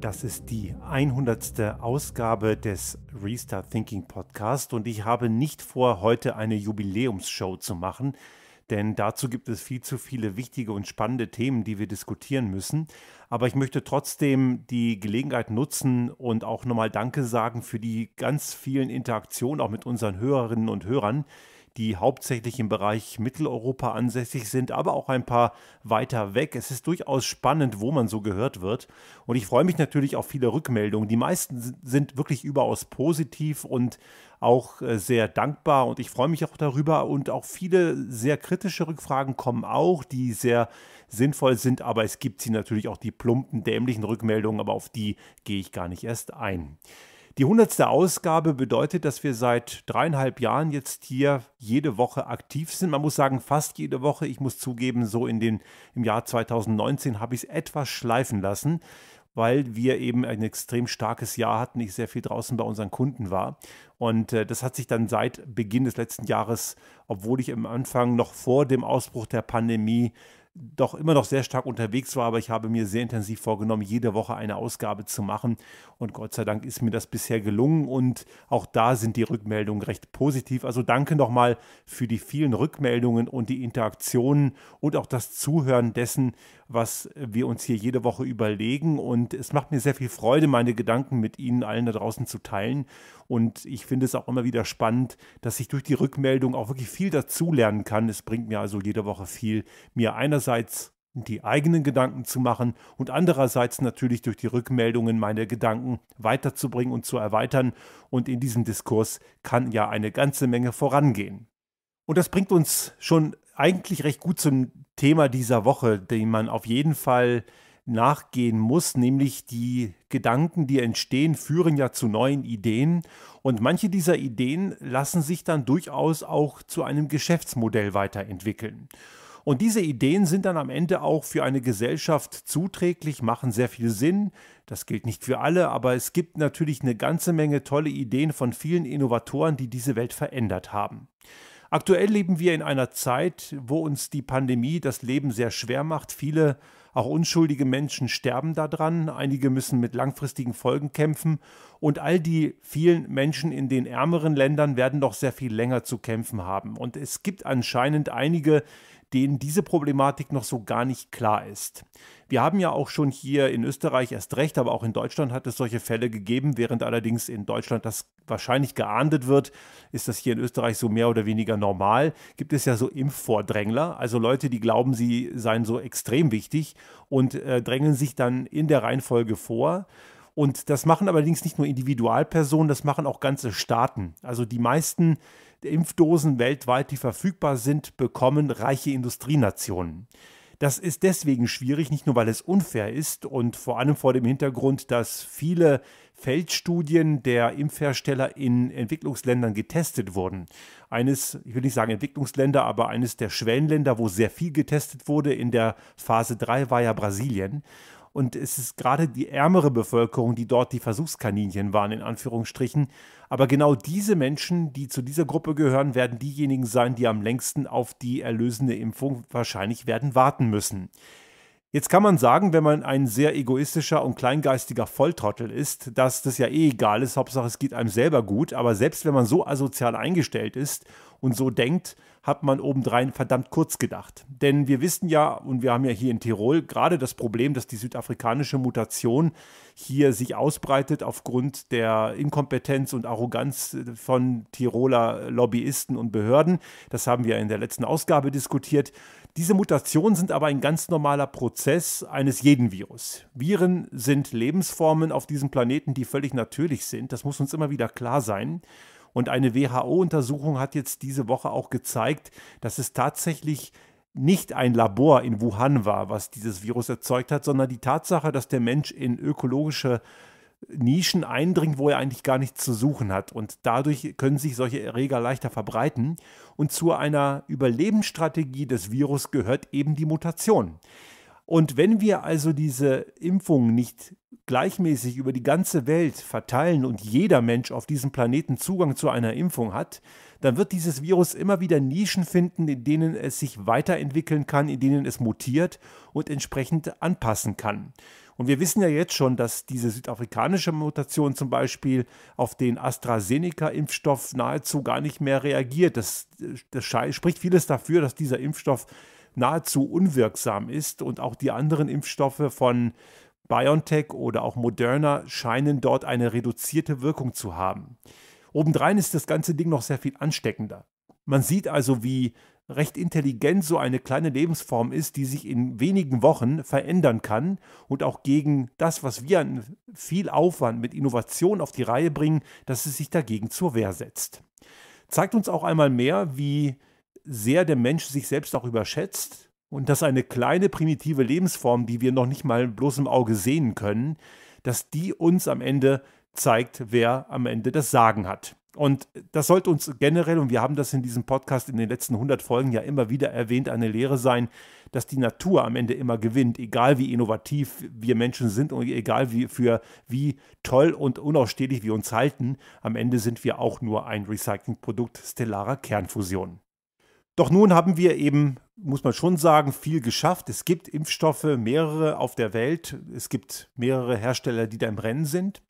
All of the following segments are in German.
Das ist die 100. Ausgabe des Restart Thinking Podcast und ich habe nicht vor, heute eine Jubiläumsshow zu machen, denn dazu gibt es viel zu viele wichtige und spannende Themen, die wir diskutieren müssen. Aber ich möchte trotzdem die Gelegenheit nutzen und auch nochmal Danke sagen für die ganz vielen Interaktionen auch mit unseren Hörerinnen und Hörern die hauptsächlich im Bereich Mitteleuropa ansässig sind, aber auch ein paar weiter weg. Es ist durchaus spannend, wo man so gehört wird. Und ich freue mich natürlich auf viele Rückmeldungen. Die meisten sind wirklich überaus positiv und auch äh, sehr dankbar und ich freue mich auch darüber und auch viele sehr kritische Rückfragen kommen auch, die sehr sinnvoll sind, aber es gibt sie natürlich auch die plumpen, dämlichen Rückmeldungen, aber auf die gehe ich gar nicht erst ein. Die 100. Ausgabe bedeutet, dass wir seit dreieinhalb Jahren jetzt hier jede Woche aktiv sind. Man muss sagen, fast jede Woche. Ich muss zugeben, so in den, im Jahr 2019 habe ich es etwas schleifen lassen weil wir eben ein extrem starkes Jahr hatten, ich sehr viel draußen bei unseren Kunden war. Und äh, das hat sich dann seit Beginn des letzten Jahres, obwohl ich am Anfang noch vor dem Ausbruch der Pandemie doch immer noch sehr stark unterwegs war, aber ich habe mir sehr intensiv vorgenommen, jede Woche eine Ausgabe zu machen. Und Gott sei Dank ist mir das bisher gelungen und auch da sind die Rückmeldungen recht positiv. Also danke nochmal für die vielen Rückmeldungen und die Interaktionen und auch das Zuhören dessen, was wir uns hier jede Woche überlegen. Und es macht mir sehr viel Freude, meine Gedanken mit Ihnen allen da draußen zu teilen. Und ich finde es auch immer wieder spannend, dass ich durch die Rückmeldung auch wirklich viel dazulernen kann. Es bringt mir also jede Woche viel, mir einerseits einerseits die eigenen Gedanken zu machen und andererseits natürlich durch die Rückmeldungen meine Gedanken weiterzubringen und zu erweitern. Und in diesem Diskurs kann ja eine ganze Menge vorangehen. Und das bringt uns schon eigentlich recht gut zum Thema dieser Woche, dem man auf jeden Fall nachgehen muss, nämlich die Gedanken, die entstehen, führen ja zu neuen Ideen und manche dieser Ideen lassen sich dann durchaus auch zu einem Geschäftsmodell weiterentwickeln. Und diese Ideen sind dann am Ende auch für eine Gesellschaft zuträglich, machen sehr viel Sinn. Das gilt nicht für alle, aber es gibt natürlich eine ganze Menge tolle Ideen von vielen Innovatoren, die diese Welt verändert haben. Aktuell leben wir in einer Zeit, wo uns die Pandemie das Leben sehr schwer macht. Viele, auch unschuldige Menschen sterben daran. Einige müssen mit langfristigen Folgen kämpfen. Und all die vielen Menschen in den ärmeren Ländern werden noch sehr viel länger zu kämpfen haben. Und es gibt anscheinend einige, denen diese Problematik noch so gar nicht klar ist. Wir haben ja auch schon hier in Österreich erst recht, aber auch in Deutschland hat es solche Fälle gegeben, während allerdings in Deutschland das wahrscheinlich geahndet wird, ist das hier in Österreich so mehr oder weniger normal. Gibt es ja so Impfvordrängler, also Leute, die glauben, sie seien so extrem wichtig und äh, drängeln sich dann in der Reihenfolge vor. Und das machen allerdings nicht nur Individualpersonen, das machen auch ganze Staaten. Also die meisten der Impfdosen weltweit, die verfügbar sind, bekommen reiche Industrienationen. Das ist deswegen schwierig, nicht nur weil es unfair ist und vor allem vor dem Hintergrund, dass viele Feldstudien der Impfhersteller in Entwicklungsländern getestet wurden. Eines, ich will nicht sagen Entwicklungsländer, aber eines der Schwellenländer, wo sehr viel getestet wurde in der Phase 3 war ja Brasilien. Und es ist gerade die ärmere Bevölkerung, die dort die Versuchskaninchen waren, in Anführungsstrichen. Aber genau diese Menschen, die zu dieser Gruppe gehören, werden diejenigen sein, die am längsten auf die erlösende Impfung wahrscheinlich werden warten müssen. Jetzt kann man sagen, wenn man ein sehr egoistischer und kleingeistiger Volltrottel ist, dass das ja eh egal ist, Hauptsache es geht einem selber gut, aber selbst wenn man so asozial eingestellt ist und so denkt hat man obendrein verdammt kurz gedacht. Denn wir wissen ja, und wir haben ja hier in Tirol gerade das Problem, dass die südafrikanische Mutation hier sich ausbreitet aufgrund der Inkompetenz und Arroganz von Tiroler Lobbyisten und Behörden. Das haben wir in der letzten Ausgabe diskutiert. Diese Mutationen sind aber ein ganz normaler Prozess eines jeden Virus. Viren sind Lebensformen auf diesem Planeten, die völlig natürlich sind. Das muss uns immer wieder klar sein. Und eine WHO-Untersuchung hat jetzt diese Woche auch gezeigt, dass es tatsächlich nicht ein Labor in Wuhan war, was dieses Virus erzeugt hat, sondern die Tatsache, dass der Mensch in ökologische Nischen eindringt, wo er eigentlich gar nichts zu suchen hat. Und dadurch können sich solche Erreger leichter verbreiten. Und zu einer Überlebensstrategie des Virus gehört eben die Mutation. Und wenn wir also diese Impfungen nicht gleichmäßig über die ganze Welt verteilen und jeder Mensch auf diesem Planeten Zugang zu einer Impfung hat, dann wird dieses Virus immer wieder Nischen finden, in denen es sich weiterentwickeln kann, in denen es mutiert und entsprechend anpassen kann. Und wir wissen ja jetzt schon, dass diese südafrikanische Mutation zum Beispiel auf den AstraZeneca-Impfstoff nahezu gar nicht mehr reagiert. Das, das spricht vieles dafür, dass dieser Impfstoff nahezu unwirksam ist und auch die anderen Impfstoffe von BioNTech oder auch Moderna scheinen dort eine reduzierte Wirkung zu haben. Obendrein ist das ganze Ding noch sehr viel ansteckender. Man sieht also, wie recht intelligent so eine kleine Lebensform ist, die sich in wenigen Wochen verändern kann und auch gegen das, was wir an viel Aufwand mit Innovation auf die Reihe bringen, dass es sich dagegen zur Wehr setzt. Zeigt uns auch einmal mehr, wie sehr der Mensch sich selbst auch überschätzt und dass eine kleine primitive Lebensform, die wir noch nicht mal bloß im Auge sehen können, dass die uns am Ende zeigt, wer am Ende das Sagen hat. Und das sollte uns generell, und wir haben das in diesem Podcast in den letzten 100 Folgen ja immer wieder erwähnt, eine Lehre sein, dass die Natur am Ende immer gewinnt, egal wie innovativ wir Menschen sind und egal wie, für, wie toll und unausstehlich wir uns halten. Am Ende sind wir auch nur ein Recyclingprodukt stellarer Kernfusion. Doch nun haben wir eben, muss man schon sagen, viel geschafft. Es gibt Impfstoffe, mehrere auf der Welt. Es gibt mehrere Hersteller, die da im Rennen sind.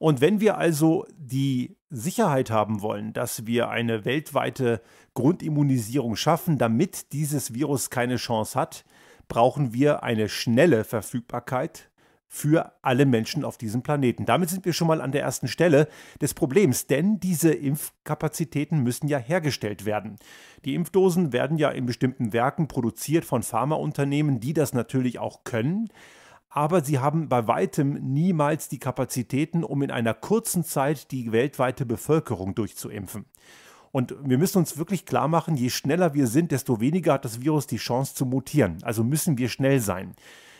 Und wenn wir also die Sicherheit haben wollen, dass wir eine weltweite Grundimmunisierung schaffen, damit dieses Virus keine Chance hat, brauchen wir eine schnelle Verfügbarkeit für alle Menschen auf diesem Planeten. Damit sind wir schon mal an der ersten Stelle des Problems, denn diese Impfkapazitäten müssen ja hergestellt werden. Die Impfdosen werden ja in bestimmten Werken produziert von Pharmaunternehmen, die das natürlich auch können aber sie haben bei weitem niemals die Kapazitäten, um in einer kurzen Zeit die weltweite Bevölkerung durchzuimpfen. Und wir müssen uns wirklich klar machen, je schneller wir sind, desto weniger hat das Virus die Chance zu mutieren. Also müssen wir schnell sein.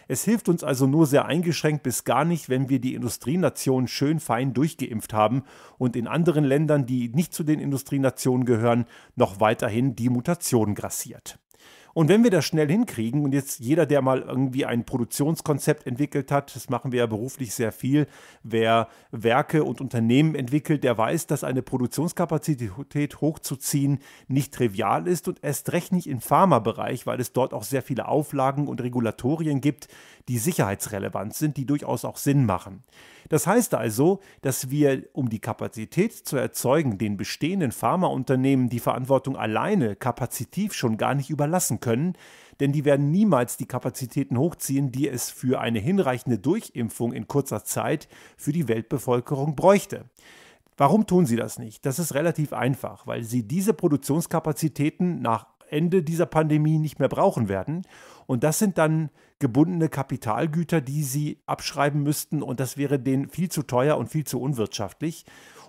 Es hilft uns also nur sehr eingeschränkt bis gar nicht, wenn wir die Industrienationen schön fein durchgeimpft haben und in anderen Ländern, die nicht zu den Industrienationen gehören, noch weiterhin die Mutation grassiert. Und wenn wir das schnell hinkriegen, und jetzt jeder, der mal irgendwie ein Produktionskonzept entwickelt hat, das machen wir ja beruflich sehr viel, wer Werke und Unternehmen entwickelt, der weiß, dass eine Produktionskapazität hochzuziehen nicht trivial ist und erst recht nicht im Pharmabereich, weil es dort auch sehr viele Auflagen und Regulatorien gibt, die sicherheitsrelevant sind, die durchaus auch Sinn machen. Das heißt also, dass wir, um die Kapazität zu erzeugen, den bestehenden Pharmaunternehmen die Verantwortung alleine kapazitiv schon gar nicht überlassen können, denn die werden niemals die Kapazitäten hochziehen, die es für eine hinreichende Durchimpfung in kurzer Zeit für die Weltbevölkerung bräuchte. Warum tun sie das nicht? Das ist relativ einfach, weil sie diese Produktionskapazitäten nach Ende dieser Pandemie nicht mehr brauchen werden und das sind dann gebundene Kapitalgüter, die sie abschreiben müssten. Und das wäre denen viel zu teuer und viel zu unwirtschaftlich.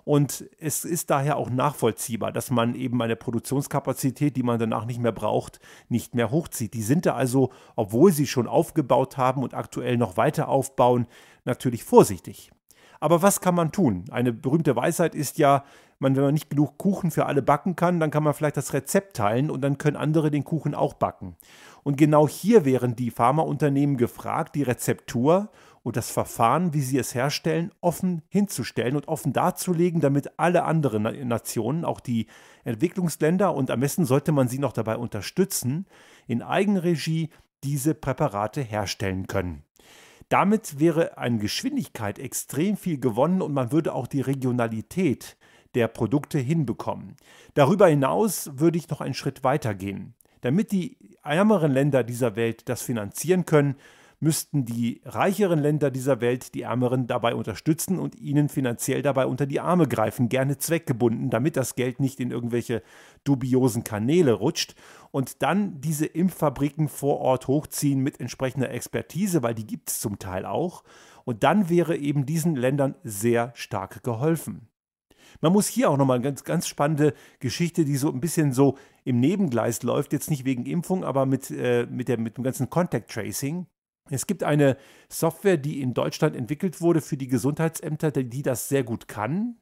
Und es ist daher auch nachvollziehbar, dass man eben eine Produktionskapazität, die man danach nicht mehr braucht, nicht mehr hochzieht. Die sind da also, obwohl sie schon aufgebaut haben und aktuell noch weiter aufbauen, natürlich vorsichtig. Aber was kann man tun? Eine berühmte Weisheit ist ja, man, wenn man nicht genug Kuchen für alle backen kann, dann kann man vielleicht das Rezept teilen und dann können andere den Kuchen auch backen. Und genau hier wären die Pharmaunternehmen gefragt, die Rezeptur und das Verfahren, wie sie es herstellen, offen hinzustellen und offen darzulegen, damit alle anderen Nationen, auch die Entwicklungsländer und am besten sollte man sie noch dabei unterstützen, in Eigenregie diese Präparate herstellen können. Damit wäre an Geschwindigkeit extrem viel gewonnen und man würde auch die Regionalität der Produkte hinbekommen. Darüber hinaus würde ich noch einen Schritt weiter gehen. Damit die ärmeren Länder dieser Welt das finanzieren können, müssten die reicheren Länder dieser Welt die Ärmeren dabei unterstützen und ihnen finanziell dabei unter die Arme greifen, gerne zweckgebunden, damit das Geld nicht in irgendwelche dubiosen Kanäle rutscht und dann diese Impffabriken vor Ort hochziehen mit entsprechender Expertise, weil die gibt es zum Teil auch. Und dann wäre eben diesen Ländern sehr stark geholfen. Man muss hier auch nochmal eine ganz, ganz spannende Geschichte, die so ein bisschen so im Nebengleis läuft, jetzt nicht wegen Impfung, aber mit, äh, mit, der, mit dem ganzen Contact Tracing. Es gibt eine Software, die in Deutschland entwickelt wurde für die Gesundheitsämter, die das sehr gut kann.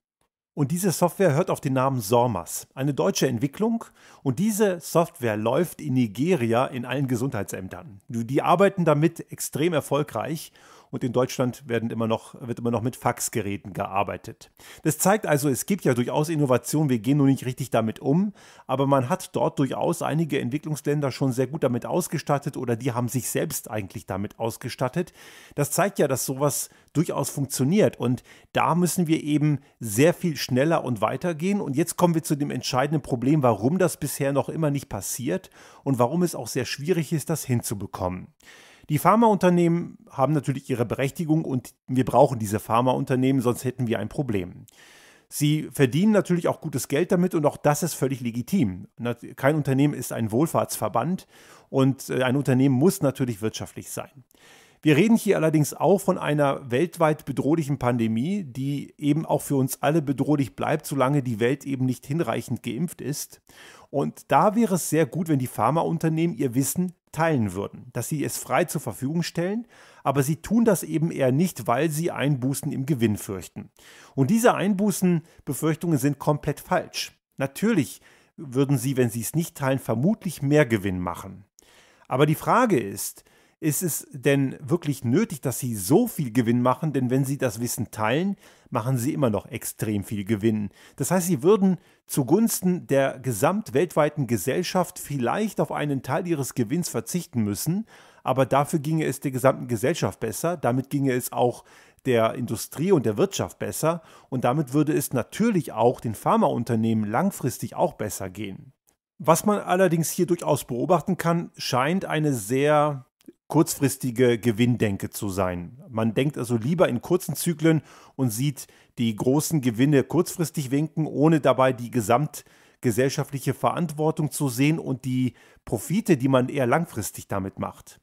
Und diese Software hört auf den Namen SORMAS, eine deutsche Entwicklung. Und diese Software läuft in Nigeria in allen Gesundheitsämtern. Die arbeiten damit extrem erfolgreich und in Deutschland werden immer noch, wird immer noch mit Faxgeräten gearbeitet. Das zeigt also, es gibt ja durchaus Innovationen, wir gehen nur nicht richtig damit um, aber man hat dort durchaus einige Entwicklungsländer schon sehr gut damit ausgestattet oder die haben sich selbst eigentlich damit ausgestattet. Das zeigt ja, dass sowas durchaus funktioniert und da müssen wir eben sehr viel schneller und weiter gehen und jetzt kommen wir zu dem entscheidenden Problem, warum das bisher noch immer nicht passiert und warum es auch sehr schwierig ist, das hinzubekommen. Die Pharmaunternehmen haben natürlich ihre Berechtigung und wir brauchen diese Pharmaunternehmen, sonst hätten wir ein Problem. Sie verdienen natürlich auch gutes Geld damit und auch das ist völlig legitim. Kein Unternehmen ist ein Wohlfahrtsverband und äh, ein Unternehmen muss natürlich wirtschaftlich sein. Wir reden hier allerdings auch von einer weltweit bedrohlichen Pandemie, die eben auch für uns alle bedrohlich bleibt, solange die Welt eben nicht hinreichend geimpft ist. Und da wäre es sehr gut, wenn die Pharmaunternehmen ihr Wissen teilen würden, dass sie es frei zur Verfügung stellen, aber sie tun das eben eher nicht, weil sie Einbußen im Gewinn fürchten. Und diese Einbußenbefürchtungen sind komplett falsch. Natürlich würden sie, wenn sie es nicht teilen, vermutlich mehr Gewinn machen. Aber die Frage ist, ist es denn wirklich nötig, dass sie so viel Gewinn machen? Denn wenn sie das Wissen teilen, machen sie immer noch extrem viel Gewinn. Das heißt, sie würden zugunsten der gesamtweltweiten Gesellschaft vielleicht auf einen Teil ihres Gewinns verzichten müssen, aber dafür ginge es der gesamten Gesellschaft besser, damit ginge es auch der Industrie und der Wirtschaft besser und damit würde es natürlich auch den Pharmaunternehmen langfristig auch besser gehen. Was man allerdings hier durchaus beobachten kann, scheint eine sehr kurzfristige Gewinndenke zu sein. Man denkt also lieber in kurzen Zyklen und sieht die großen Gewinne kurzfristig winken, ohne dabei die gesamtgesellschaftliche Verantwortung zu sehen und die Profite, die man eher langfristig damit macht.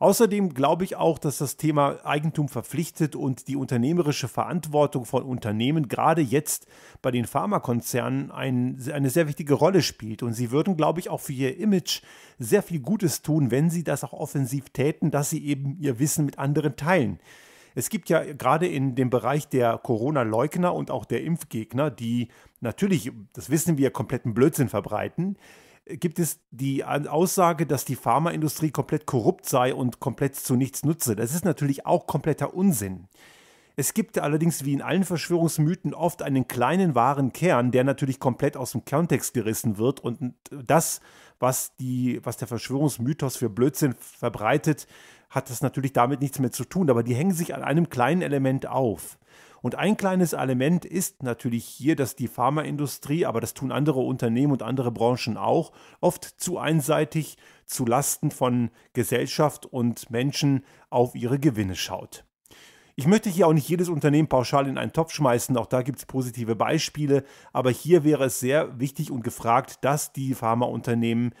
Außerdem glaube ich auch, dass das Thema Eigentum verpflichtet und die unternehmerische Verantwortung von Unternehmen gerade jetzt bei den Pharmakonzernen ein, eine sehr wichtige Rolle spielt. Und sie würden, glaube ich, auch für ihr Image sehr viel Gutes tun, wenn sie das auch offensiv täten, dass sie eben ihr Wissen mit anderen teilen. Es gibt ja gerade in dem Bereich der Corona-Leugner und auch der Impfgegner, die natürlich, das wissen wir, kompletten Blödsinn verbreiten, gibt es die Aussage, dass die Pharmaindustrie komplett korrupt sei und komplett zu nichts nutze. Das ist natürlich auch kompletter Unsinn. Es gibt allerdings wie in allen Verschwörungsmythen oft einen kleinen wahren Kern, der natürlich komplett aus dem Kontext gerissen wird und das, was, die, was der Verschwörungsmythos für Blödsinn verbreitet, hat das natürlich damit nichts mehr zu tun, aber die hängen sich an einem kleinen Element auf. Und ein kleines Element ist natürlich hier, dass die Pharmaindustrie, aber das tun andere Unternehmen und andere Branchen auch, oft zu einseitig zu Lasten von Gesellschaft und Menschen auf ihre Gewinne schaut. Ich möchte hier auch nicht jedes Unternehmen pauschal in einen Topf schmeißen, auch da gibt es positive Beispiele, aber hier wäre es sehr wichtig und gefragt, dass die Pharmaunternehmen,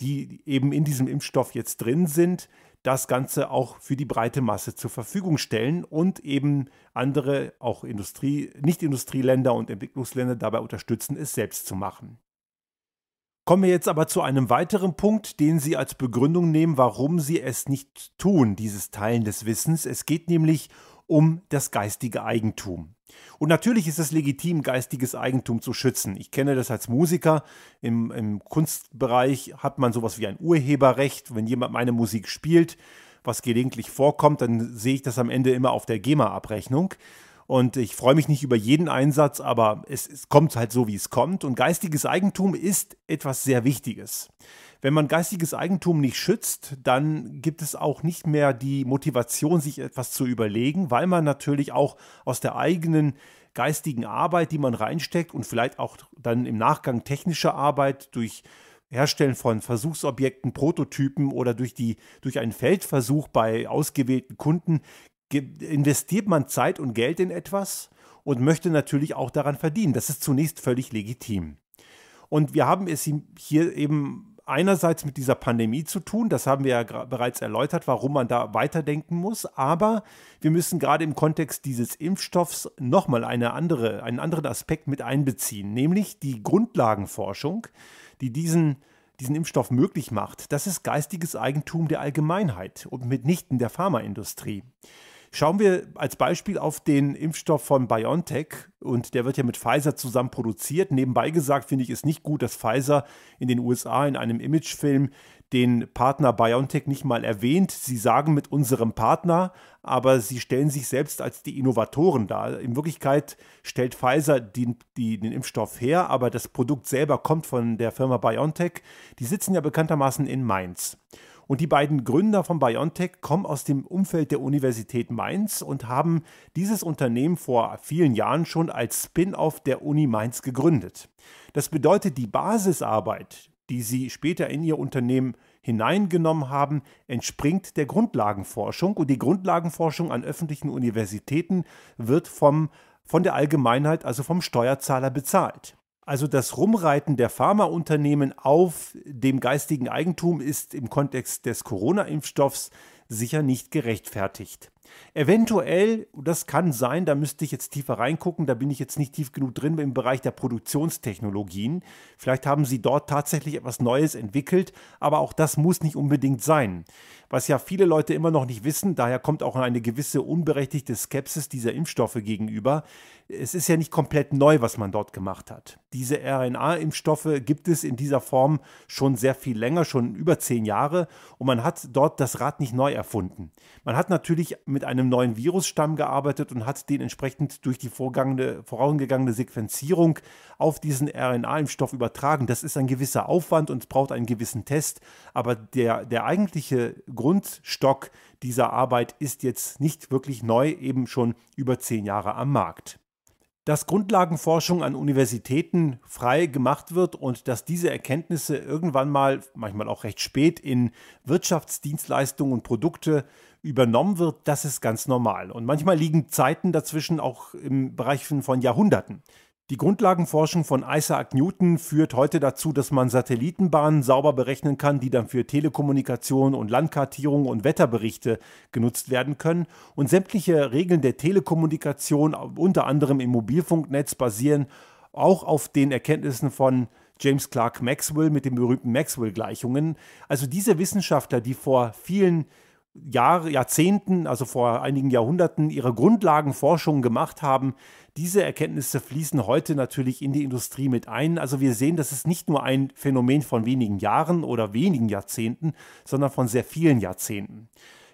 die eben in diesem Impfstoff jetzt drin sind, das Ganze auch für die breite Masse zur Verfügung stellen und eben andere, auch Industrie, Nicht-Industrieländer und Entwicklungsländer dabei unterstützen, es selbst zu machen. Kommen wir jetzt aber zu einem weiteren Punkt, den Sie als Begründung nehmen, warum Sie es nicht tun, dieses Teilen des Wissens. Es geht nämlich um um das geistige Eigentum. Und natürlich ist es legitim, geistiges Eigentum zu schützen. Ich kenne das als Musiker. Im, Im, Kunstbereich hat man sowas wie ein Urheberrecht. Wenn jemand meine Musik spielt, was gelegentlich vorkommt, dann sehe ich das am Ende immer auf der GEMA-Abrechnung. Und ich freue mich nicht über jeden Einsatz, aber es, es kommt halt so, wie es kommt. Und geistiges Eigentum ist etwas sehr Wichtiges. Wenn man geistiges Eigentum nicht schützt, dann gibt es auch nicht mehr die Motivation, sich etwas zu überlegen, weil man natürlich auch aus der eigenen geistigen Arbeit, die man reinsteckt und vielleicht auch dann im Nachgang technischer Arbeit durch Herstellen von Versuchsobjekten, Prototypen oder durch, die, durch einen Feldversuch bei ausgewählten Kunden investiert man Zeit und Geld in etwas und möchte natürlich auch daran verdienen. Das ist zunächst völlig legitim. Und wir haben es hier eben einerseits mit dieser Pandemie zu tun, das haben wir ja bereits erläutert, warum man da weiterdenken muss, aber wir müssen gerade im Kontext dieses Impfstoffs nochmal eine andere, einen anderen Aspekt mit einbeziehen, nämlich die Grundlagenforschung, die diesen diesen Impfstoff möglich macht, das ist geistiges Eigentum der Allgemeinheit und mitnichten der Pharmaindustrie. Schauen wir als Beispiel auf den Impfstoff von BioNTech und der wird ja mit Pfizer zusammen produziert. Nebenbei gesagt finde ich es nicht gut, dass Pfizer in den USA in einem Imagefilm den Partner BioNTech nicht mal erwähnt. Sie sagen mit unserem Partner, aber sie stellen sich selbst als die Innovatoren dar. In Wirklichkeit stellt Pfizer die, die, den Impfstoff her, aber das Produkt selber kommt von der Firma BioNTech. Die sitzen ja bekanntermaßen in Mainz. Und die beiden Gründer von BioNTech kommen aus dem Umfeld der Universität Mainz und haben dieses Unternehmen vor vielen Jahren schon als Spin-off der Uni Mainz gegründet. Das bedeutet, die Basisarbeit, die sie später in ihr Unternehmen hineingenommen haben, entspringt der Grundlagenforschung und die Grundlagenforschung an öffentlichen Universitäten wird vom, von der Allgemeinheit, also vom Steuerzahler bezahlt. Also das Rumreiten der Pharmaunternehmen auf dem geistigen Eigentum ist im Kontext des Corona-Impfstoffs sicher nicht gerechtfertigt. Eventuell, das kann sein, da müsste ich jetzt tiefer reingucken, da bin ich jetzt nicht tief genug drin im Bereich der Produktionstechnologien. Vielleicht haben sie dort tatsächlich etwas Neues entwickelt, aber auch das muss nicht unbedingt sein. Was ja viele Leute immer noch nicht wissen, daher kommt auch eine gewisse unberechtigte Skepsis dieser Impfstoffe gegenüber. Es ist ja nicht komplett neu, was man dort gemacht hat. Diese RNA-Impfstoffe gibt es in dieser Form schon sehr viel länger, schon über zehn Jahre, und man hat dort das Rad nicht neu erfunden. Man hat natürlich mit mit einem neuen Virusstamm gearbeitet und hat den entsprechend durch die vorangegangene Sequenzierung auf diesen RNA-Impfstoff übertragen. Das ist ein gewisser Aufwand und braucht einen gewissen Test. Aber der, der eigentliche Grundstock dieser Arbeit ist jetzt nicht wirklich neu, eben schon über zehn Jahre am Markt dass Grundlagenforschung an Universitäten frei gemacht wird und dass diese Erkenntnisse irgendwann mal, manchmal auch recht spät, in Wirtschaftsdienstleistungen und Produkte übernommen wird, das ist ganz normal. Und manchmal liegen Zeiten dazwischen auch im Bereich von Jahrhunderten. Die Grundlagenforschung von Isaac Newton führt heute dazu, dass man Satellitenbahnen sauber berechnen kann, die dann für Telekommunikation und Landkartierung und Wetterberichte genutzt werden können. Und sämtliche Regeln der Telekommunikation, unter anderem im Mobilfunknetz, basieren auch auf den Erkenntnissen von James Clerk Maxwell mit den berühmten Maxwell-Gleichungen. Also diese Wissenschaftler, die vor vielen Jahren Jahr, Jahrzehnten, also vor einigen Jahrhunderten, ihre Grundlagenforschung gemacht haben. Diese Erkenntnisse fließen heute natürlich in die Industrie mit ein. Also wir sehen, das ist nicht nur ein Phänomen von wenigen Jahren oder wenigen Jahrzehnten, sondern von sehr vielen Jahrzehnten.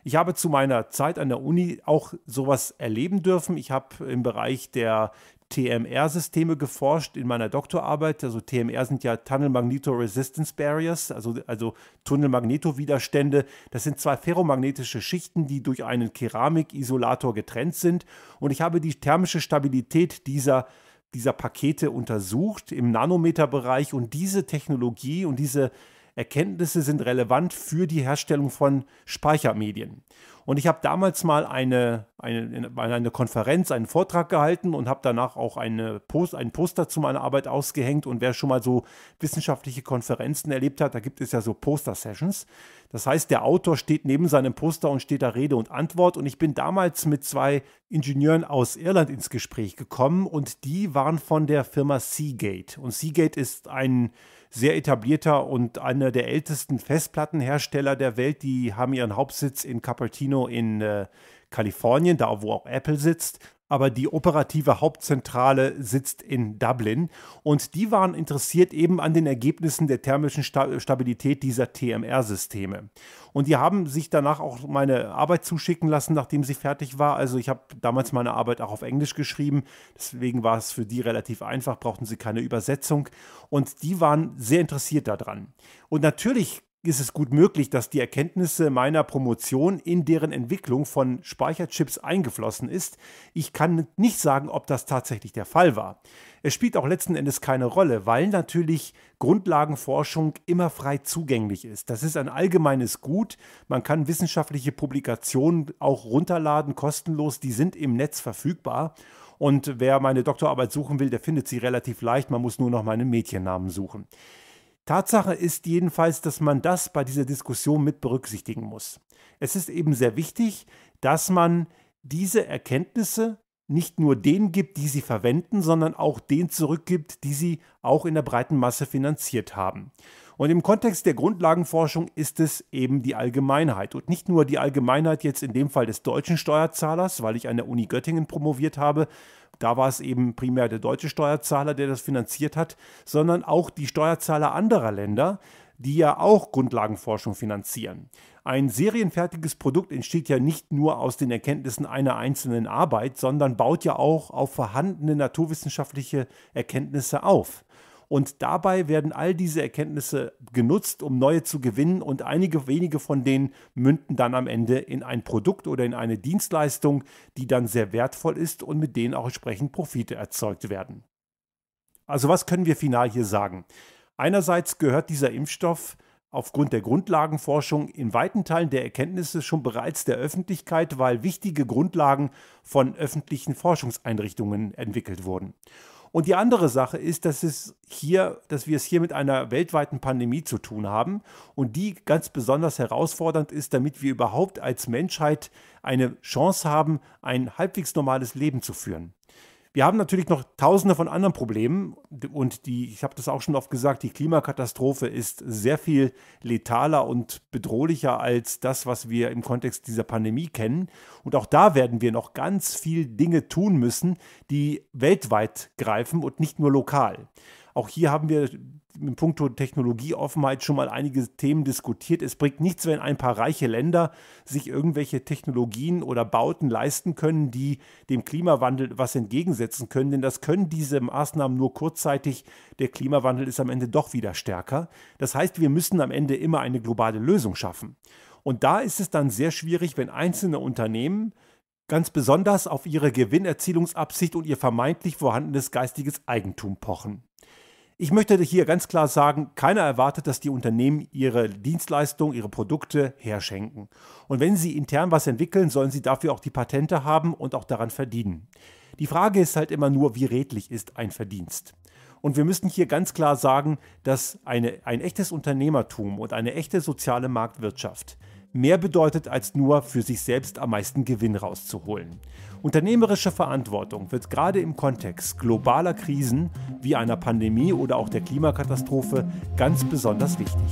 Ich habe zu meiner Zeit an der Uni auch sowas erleben dürfen. Ich habe im Bereich der TMR-Systeme geforscht in meiner Doktorarbeit. Also TMR sind ja Tunnel Magneto Resistance Barriers, also, also Tunnelmagnetowiderstände. Das sind zwei ferromagnetische Schichten, die durch einen Keramikisolator getrennt sind. Und ich habe die thermische Stabilität dieser dieser Pakete untersucht im Nanometerbereich und diese Technologie und diese Erkenntnisse sind relevant für die Herstellung von Speichermedien. Und ich habe damals mal eine, eine, eine Konferenz, einen Vortrag gehalten und habe danach auch eine Post, ein Poster zu meiner Arbeit ausgehängt. Und wer schon mal so wissenschaftliche Konferenzen erlebt hat, da gibt es ja so Poster-Sessions. Das heißt, der Autor steht neben seinem Poster und steht da Rede und Antwort. Und ich bin damals mit zwei Ingenieuren aus Irland ins Gespräch gekommen und die waren von der Firma Seagate. Und Seagate ist ein sehr etablierter und einer der ältesten Festplattenhersteller der Welt. Die haben ihren Hauptsitz in Cupertino in äh, Kalifornien, da wo auch Apple sitzt aber die operative Hauptzentrale sitzt in Dublin. Und die waren interessiert eben an den Ergebnissen der thermischen Stabilität dieser TMR-Systeme. Und die haben sich danach auch meine Arbeit zuschicken lassen, nachdem sie fertig war. Also ich habe damals meine Arbeit auch auf Englisch geschrieben. Deswegen war es für die relativ einfach, brauchten sie keine Übersetzung. Und die waren sehr interessiert daran. Und natürlich ist es gut möglich, dass die Erkenntnisse meiner Promotion in deren Entwicklung von Speicherchips eingeflossen ist. Ich kann nicht sagen, ob das tatsächlich der Fall war. Es spielt auch letzten Endes keine Rolle, weil natürlich Grundlagenforschung immer frei zugänglich ist. Das ist ein allgemeines Gut. Man kann wissenschaftliche Publikationen auch runterladen, kostenlos. Die sind im Netz verfügbar. Und wer meine Doktorarbeit suchen will, der findet sie relativ leicht. Man muss nur noch meinen Mädchennamen suchen. Tatsache ist jedenfalls, dass man das bei dieser Diskussion mit berücksichtigen muss. Es ist eben sehr wichtig, dass man diese Erkenntnisse nicht nur denen gibt, die sie verwenden, sondern auch denen zurückgibt, die sie auch in der breiten Masse finanziert haben. Und im Kontext der Grundlagenforschung ist es eben die Allgemeinheit. Und nicht nur die Allgemeinheit jetzt in dem Fall des deutschen Steuerzahlers, weil ich an der Uni Göttingen promoviert habe, da war es eben primär der deutsche Steuerzahler, der das finanziert hat, sondern auch die Steuerzahler anderer Länder, die ja auch Grundlagenforschung finanzieren. Ein serienfertiges Produkt entsteht ja nicht nur aus den Erkenntnissen einer einzelnen Arbeit, sondern baut ja auch auf vorhandene naturwissenschaftliche Erkenntnisse auf. Und dabei werden all diese Erkenntnisse genutzt, um neue zu gewinnen und einige wenige von denen münden dann am Ende in ein Produkt oder in eine Dienstleistung, die dann sehr wertvoll ist und mit denen auch entsprechend Profite erzeugt werden. Also was können wir final hier sagen? Einerseits gehört dieser Impfstoff aufgrund der Grundlagenforschung in weiten Teilen der Erkenntnisse schon bereits der Öffentlichkeit, weil wichtige Grundlagen von öffentlichen Forschungseinrichtungen entwickelt wurden. Und die andere Sache ist, dass, es hier, dass wir es hier mit einer weltweiten Pandemie zu tun haben und die ganz besonders herausfordernd ist, damit wir überhaupt als Menschheit eine Chance haben, ein halbwegs normales Leben zu führen. Wir haben natürlich noch tausende von anderen Problemen und die, ich habe das auch schon oft gesagt, die Klimakatastrophe ist sehr viel letaler und bedrohlicher als das, was wir im Kontext dieser Pandemie kennen. Und auch da werden wir noch ganz viel Dinge tun müssen, die weltweit greifen und nicht nur lokal. Auch hier haben wir in puncto Technologieoffenheit schon mal einige Themen diskutiert. Es bringt nichts, wenn ein paar reiche Länder sich irgendwelche Technologien oder Bauten leisten können, die dem Klimawandel was entgegensetzen können, denn das können diese Maßnahmen nur kurzzeitig. Der Klimawandel ist am Ende doch wieder stärker. Das heißt, wir müssen am Ende immer eine globale Lösung schaffen. Und da ist es dann sehr schwierig, wenn einzelne Unternehmen ganz besonders auf ihre Gewinnerzielungsabsicht und ihr vermeintlich vorhandenes geistiges Eigentum pochen. Ich möchte hier ganz klar sagen, keiner erwartet, dass die Unternehmen ihre Dienstleistungen, ihre Produkte herschenken. Und wenn sie intern was entwickeln, sollen sie dafür auch die Patente haben und auch daran verdienen. Die Frage ist halt immer nur, wie redlich ist ein Verdienst? Und wir müssen hier ganz klar sagen, dass eine, ein echtes Unternehmertum und eine echte soziale Marktwirtschaft mehr bedeutet, als nur für sich selbst am meisten Gewinn rauszuholen. Unternehmerische Verantwortung wird gerade im Kontext globaler Krisen wie einer Pandemie oder auch der Klimakatastrophe ganz besonders wichtig.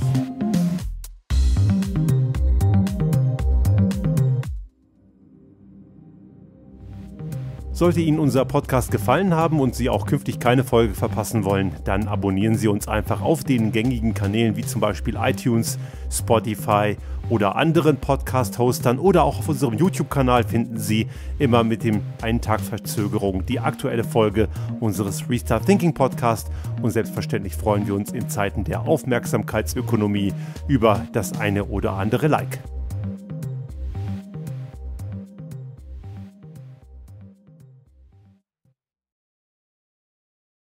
Sollte Ihnen unser Podcast gefallen haben und Sie auch künftig keine Folge verpassen wollen, dann abonnieren Sie uns einfach auf den gängigen Kanälen wie zum Beispiel iTunes, Spotify oder anderen Podcast-Hostern oder auch auf unserem YouTube-Kanal finden Sie immer mit dem einen Tag Verzögerung die aktuelle Folge unseres Restart Thinking Podcast und selbstverständlich freuen wir uns in Zeiten der Aufmerksamkeitsökonomie über das eine oder andere Like.